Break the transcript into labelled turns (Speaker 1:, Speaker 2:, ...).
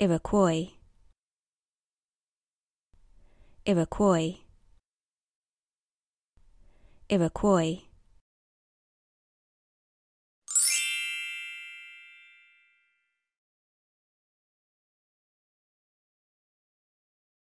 Speaker 1: Iroquois Iroquois Iroquois